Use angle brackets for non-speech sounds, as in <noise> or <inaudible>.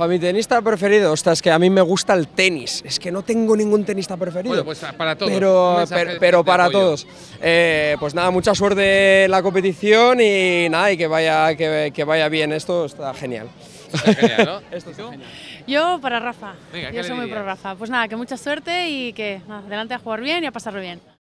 Para pues mi tenista preferido, es que a mí me gusta el tenis. Es que no tengo ningún tenista preferido. para Pero, pues, para todos. Eh, pues nada, mucha suerte en la competición y nada, y que vaya, que, vaya bien. Esto está genial. <laughs> Yo para Rafa. Yo soy muy pro Rafa. Pues nada, que mucha suerte y que adelante a jugar bien y a pasarlo bien.